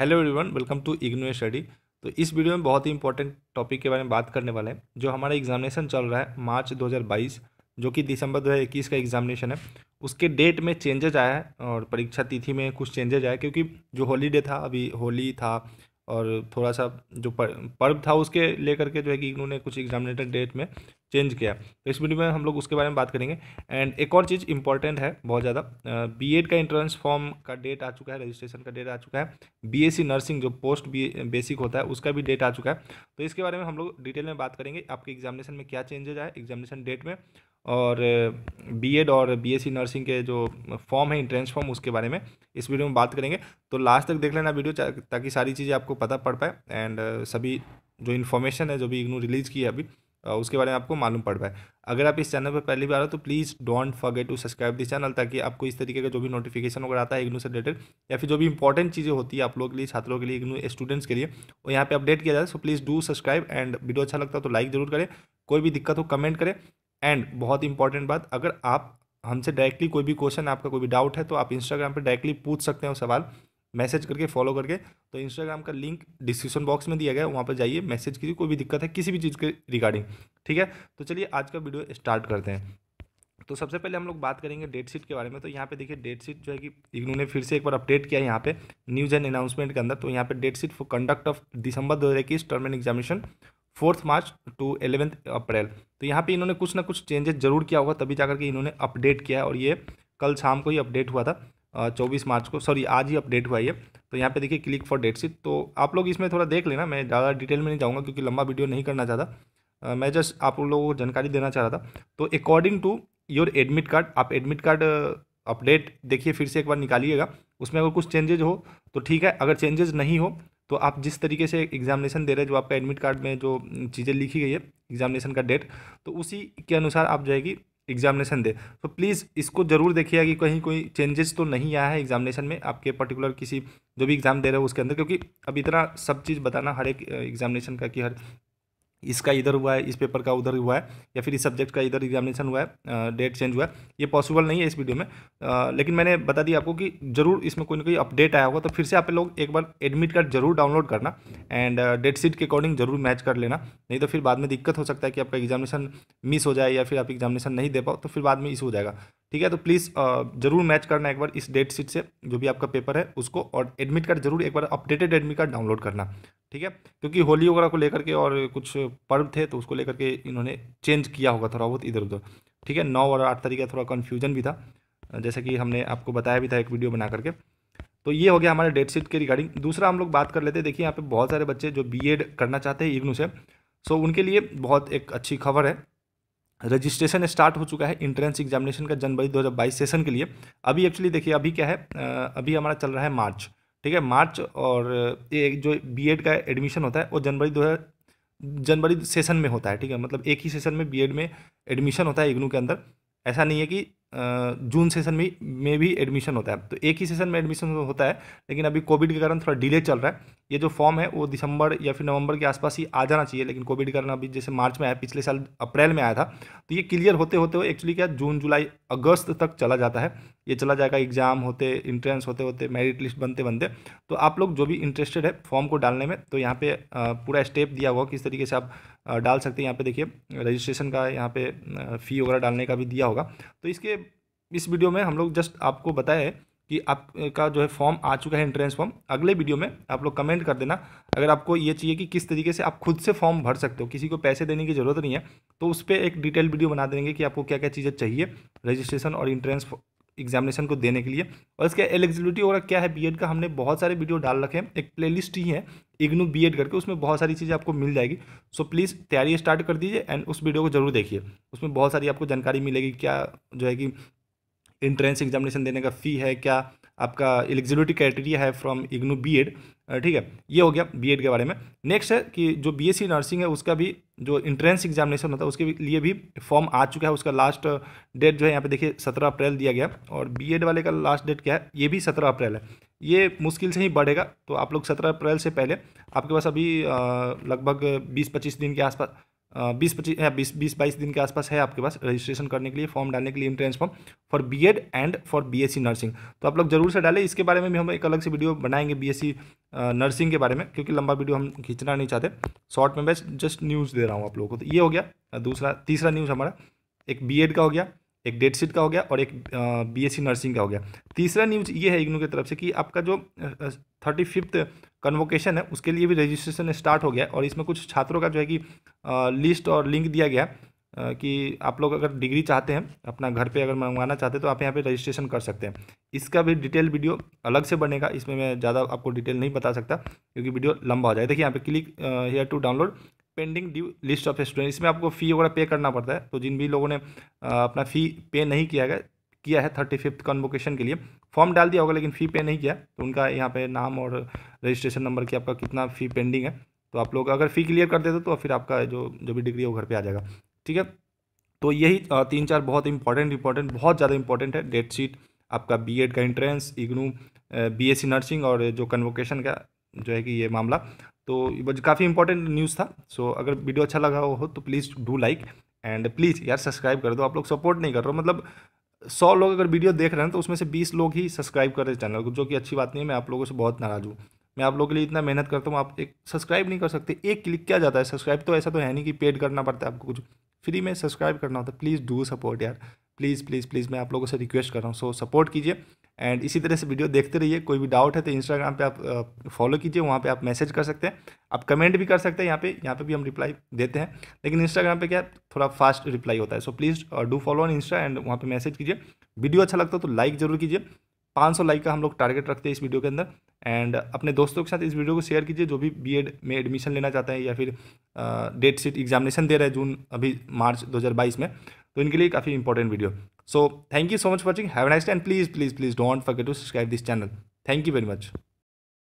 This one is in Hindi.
Hello everyone welcome to IGNOU study तो इस वीडियो में बहुत ही इंपॉर्टेंट टॉपिक के बारे में बात करने वाले हैं जो हमारा एग्जामिनेशन चल रहा है मार्च 2022 जो कि दिसंबर 2021 का एग्जामिनेशन है उसके डेट में चेंजेज आया है और परीक्षा तिथि में कुछ चेंजेज आया क्योंकि जो होलीडे था अभी होली था और थोड़ा सा जो पर्व था उसके लेकर के जो है कि इग्नू ने कुछ एग्जामिनेटर डेट में चेंज किया तो इस वीडियो में हम लोग उसके बारे में बात करेंगे एंड एक और चीज़ इंपॉर्टेंट है बहुत ज़्यादा बीएड का इंट्रेंस फॉर्म का डेट आ चुका है रजिस्ट्रेशन का डेट आ चुका है बीएससी नर्सिंग जो पोस्ट बेसिक होता है उसका भी डेट आ चुका है तो इसके बारे में हम लोग डिटेल में बात करेंगे आपके एग्जामिनेशन में क्या चेंजेज आए एग्जामिनेशन डेट में और बी और बी नर्सिंग के जो फॉर्म है इंट्रेंस फॉर्म उसके बारे में इस वीडियो में बात करेंगे तो लास्ट तक देख लेना वीडियो ताकि सारी चीज़ें आपको पता पड़ पाए एंड सभी जो इन्फॉर्मेशन है जो भी इग्नू रिलीज़ की है अभी उसके बारे में आपको मालूम पड़ पाए अगर आप इस चैनल पर पहली बार हो तो please don't forget to subscribe this channel ताकि आपको इस तरीके का जो भी नोटिफिकेशन वगैरह आता है इग्नू से रिलेटेड या फिर जो भी इंपॉर्टेंट चीज़ें होती है आप लोगों के लिए छात्रों के लिए इग्नू स्टूडेंट्स के लिए वो यहाँ पर अपडेट किया जाए so please do subscribe and video अच्छा लगता है तो लाइक ज़रूर करें कोई भी दिक्कत हो कमेंट करें एंड बहुत इंपॉर्टेंट बात अगर आप हमसे डायरेक्टली कोई भी क्वेश्चन आपका कोई भी डाउट है तो आप इंस्टाग्राम पर डायरेक्टली पूछ सकते हैं सवाल मैसेज करके फॉलो करके तो इंस्टाग्राम का लिंक डिस्क्रिप्शन बॉक्स में दिया गया है वहाँ पर जाइए मैसेज कीजिए कोई भी दिक्कत है किसी भी चीज़ के रिगार्डिंग ठीक है तो चलिए आज का वीडियो स्टार्ट करते हैं तो सबसे पहले हम लोग बात करेंगे डेट शीट के बारे में तो यहाँ पे देखिए डेट शीट जो है कि इन्होंने फिर से एक बार अपडेट किया है यहाँ पे न्यूज एंड अनाउंसमेंट के अंदर तो यहाँ पे date sheet for conduct of December दो हज़ार इक्कीस term end examination fourth March to eleventh April तो यहाँ पे इन्होंने कुछ ना कुछ चेंजेस जरूर किया होगा तभी जाकर के इन्होंने अपडेट किया और ये कल शाम को ही अपडेट हुआ था चौबीस मार्च को सॉरी आज ही अपडेट हुआ है तो यहाँ पे देखिए क्लिक फॉर डेट शीट तो आप लोग इसमें थोड़ा देख लेना मैं ज़्यादा डिटेल में नहीं जाऊँगा क्योंकि लंबा वीडियो नहीं करना चाहता मैं जस्ट आप लोगों को जानकारी देना चाह रहा था तो according to your admit card आप एडमिट कार्ड अपडेट देखिए फिर से एक बार निकालिएगा उसमें अगर कुछ चेंजेज हो तो ठीक है अगर चेंजेज नहीं हो तो आप जिस तरीके से एग्जामिनेशन दे रहे हैं जो आपका एडमिट कार्ड में जो चीज़ें लिखी गई है एग्जामिनेशन का डेट तो उसी के अनुसार आप जाएगी एग्जामिनेशन दे तो प्लीज़ इसको ज़रूर देखिएगा कि कहीं कोई चेंजेस तो नहीं आया है एग्जामिनेशन में आपके पर्टिकुलर किसी जो भी एग्ज़ाम दे रहे हो उसके अंदर क्योंकि अब इतना सब चीज़ बताना हर एक एग्जामिनेशन का कि हर इसका इधर हुआ है इस पेपर का उधर हुआ है या फिर इस सब्जेक्ट का इधर एग्जामिनेशन हुआ है डेट चेंज हुआ है ये पॉसिबल नहीं है इस वीडियो में आ, लेकिन मैंने बता दिया आपको कि जरूर इसमें कोई ना कोई अपडेट आया होगा तो फिर से आप लोग एक बार एडमिट कार्ड जरूर डाउनलोड करना एंड डेट शीट के अकॉर्डिंग जरूर मैच कर लेना नहीं तो फिर बाद में दिक्कत हो सकता है कि आपका एग्जामिनेशन मिस हो जाए या फिर आप एग्जामिनेशन नहीं दे पाओ तो फिर बाद में इशू हो जाएगा ठीक है तो प्लीज़ जरूर मैच करना एक बार इस डेट शीट से जो भी आपका पेपर है उसको और एडमिट कार्ड जरूर एक बार अपडेटेड एडमिट कार्ड डाउनलोड करना ठीक है क्योंकि होली वगैरह को लेकर के और कुछ पर्व थे तो उसको लेकर के इन्होंने चेंज किया होगा थोड़ा बहुत इधर उधर ठीक है नौ और आठ तारीख का थोड़ा कन्फ्यूजन भी था जैसे कि हमने आपको बताया भी था एक वीडियो बना करके तो ये हो गया हमारे डेट शीट के रिगार्डिंग दूसरा हम लोग बात कर लेते हैं देखिए यहाँ पे बहुत सारे बच्चे जो बीएड करना चाहते हैं इग्नू से सो उनके लिए बहुत एक अच्छी खबर है रजिस्ट्रेशन स्टार्ट हो चुका है इंट्रेंस एग्जामिनेशन का जनवरी 2022 सेशन के लिए अभी एक्चुअली देखिए अभी क्या है अभी हमारा चल रहा है मार्च ठीक है मार्च और ये जो बीएड का एडमिशन होता है वो जनवरी दो जनवरी सेशन में होता है ठीक है मतलब एक ही सेशन में बीएड में एडमिशन होता है इग्नू के अंदर ऐसा नहीं है कि जून सेशन में में भी एडमिशन होता है तो एक ही सेशन में एडमिशन होता है लेकिन अभी कोविड के कारण थोड़ा डिले चल रहा है ये जो फॉर्म है वो दिसंबर या फिर नवंबर के आसपास ही आ जाना चाहिए लेकिन कोविड के कारण अभी जैसे मार्च में आया पिछले साल अप्रैल में आया था तो ये क्लियर होते होते हुए एक्चुअली क्या जून जुलाई अगस्त तक चला जाता है ये चला जाएगा एग्जाम होते इंट्रेंस होते होते मेरिट लिस्ट बनते बनते तो आप लोग जो भी इंटरेस्टेड है फॉर्म को डालने में तो यहाँ पर पूरा स्टेप दिया हुआ किस तरीके से आप डाल सकते हैं यहाँ पे देखिए रजिस्ट्रेशन का यहाँ पे फ़ी वगैरह डालने का भी दिया होगा तो इसके इस वीडियो में हम लोग जस्ट आपको बताए कि आपका जो है फॉर्म आ चुका है एंट्रेंस फॉर्म अगले वीडियो में आप लोग कमेंट कर देना अगर आपको ये चाहिए कि किस तरीके से आप खुद से फॉर्म भर सकते हो किसी को पैसे देने की ज़रूरत नहीं है तो उस पर एक डिटेल वीडियो बना देंगे कि आपको क्या क्या चीज़ें चाहिए रजिस्ट्रेशन और इंट्रेंस एग्जामिनेशन को देने के लिए और इसका एलिजिबिलिटी वगैरह क्या है बी का हमने बहुत सारे वीडियो डाल रखे हैं एक प्लेलिस्ट ही है इग्नू बी करके उसमें बहुत सारी चीज़ें आपको मिल जाएगी सो प्लीज़ तैयारी स्टार्ट कर दीजिए एंड उस वीडियो को जरूर देखिए उसमें बहुत सारी आपको जानकारी मिलेगी क्या जो है कि इंट्रेंस एग्जामिनेशन देने का फ़ी है क्या आपका एलिजिबिलिटी क्राइटेरिया है फ्रॉम इग्नू बी एड ठीक है ये हो गया बी के बारे में नेक्स्ट है कि जो बी नर्सिंग है उसका भी जो इंट्रेंस एग्जामिनेशन होता है उसके लिए भी फॉर्म आ चुका है उसका लास्ट डेट जो है यहाँ पे देखिए सत्रह अप्रैल दिया गया और बी वाले का लास्ट डेट क्या है ये भी सत्रह अप्रैल है ये मुश्किल से ही बढ़ेगा तो आप लोग सत्रह अप्रैल से पहले आपके पास अभी लगभग बीस पच्चीस दिन के आसपास बीस पच्चीस हाँ, बीस बीस बाईस दिन के आसपास है आपके पास रजिस्ट्रेशन करने के लिए फॉर्म डालने के लिए entrance form for BEd and for B S C nursing तो आप लोग जरूर से डालें इसके बारे में भी हम एक अलग से वीडियो बनाएंगे बी एस सी नर्सिंग के बारे में क्योंकि लंबा वीडियो हम खींचना नहीं चाहते शॉर्ट में बेस्ट जस्ट न्यूज़ दे रहा हूँ आप लोगों को तो ये हो गया दूसरा तीसरा न्यूज़ हमारा एक बी एड का हो गया एक डेट शीट का हो गया और एक बीएससी नर्सिंग का हो गया तीसरा न्यूज ये है इग्नू की तरफ से कि आपका जो थर्टी फिफ्थ कन्वोकेशन है उसके लिए भी रजिस्ट्रेशन स्टार्ट हो गया और इसमें कुछ छात्रों का जो है कि लिस्ट और लिंक दिया गया कि आप लोग अगर डिग्री चाहते हैं अपना घर पे अगर मंगवाना चाहते हैं तो आप यहाँ पे रजिस्ट्रेशन कर सकते हैं इसका भी डिटेल वीडियो अलग से बनेगा इसमें मैं ज़्यादा आपको डिटेल नहीं बता सकता क्योंकि वीडियो लंबा हो जाए देखिए यहाँ पे click here to download pending due list of student इसमें आपको फ़ी वगैरह पे करना पड़ता है तो जिन भी लोगों ने अपना फ़ी पे नहीं किया गया किया है थर्टी फिफ्थ कन्वोकेशन के लिए फॉर्म डाल दिया होगा लेकिन फ़ी पे नहीं किया तो उनका यहाँ पे नाम और रजिस्ट्रेशन नंबर की आपका कितना फ़ी पेंडिंग है तो आप लोग अगर फ़ी क्लियर कर देते तो फिर आपका जो जो भी डिग्री है वो घर पर आ जाएगा ठीक है तो यही तीन चार बहुत इंपॉर्टेंट इंपॉर्टेंट बहुत ज़्यादा इंपॉर्टेंट है डेट शीट आपका बी का इंट्रेंस इग्नू बी नर्सिंग और जो कन्वोकेशन का जो है कि ये मामला तो काफ़ी इंपॉर्टेंट न्यूज़ था सो so, अगर वीडियो अच्छा लगा हो तो please do like and please यार सब्सक्राइब कर दो आप लोग सपोर्ट नहीं कर रहे हो मतलब सौ लोग अगर वीडियो देख रहे हैं तो उसमें से बीस लोग ही सब्सक्राइब कर रहे हैं चैनल को जो कि अच्छी बात नहीं है मैं आप लोगों से बहुत नाराज़ हूँ मैं आप लोगों के लिए इतना मेहनत करता हूँ आप एक सब्सक्राइब नहीं कर सकते एक क्लिक क्या जाता है सब्सक्राइब तो ऐसा तो है नहीं कि पेड करना पड़ता है आपको कुछ फ्री में सब्सक्राइब करना होता है प्लीज़ डू सपोर्ट यार प्लीज़ प्लीज़ प्लीज़ मैं आप लोगों से रिक्वेस्ट कर रहा हूँ सो सपोर्ट कीजिए एंड इसी तरह से वीडियो देखते रहिए कोई भी डाउट है तो इंस्टाग्राम पे आप फॉलो कीजिए वहाँ पे आप मैसेज कर सकते हैं आप कमेंट भी कर सकते हैं यहाँ पे यहाँ पे भी हम रिप्लाई देते हैं लेकिन इंस्टाग्राम पे क्या थोड़ा फास्ट रिप्लाई होता है so please do follow on insta and वहाँ पर मैसेज कीजिए वीडियो अच्छा लगता है तो लाइक जरूर कीजिए पाँच लाइक का हम लोग टारगेट रखते हैं इस वीडियो के अंदर एंड अपने दोस्तों के साथ इस वीडियो को शेयर कीजिए जो भी बी में एडमिशन लेना चाहते हैं या फिर डेट शीट एग्जामिनेशन दे रहे हैं जून अभी मार्च दो में तो इनके लिए काफ़ी important video So thank you so much for watching. Have a nice day and please, please, please don't forget to subscribe this channel. Thank you very much.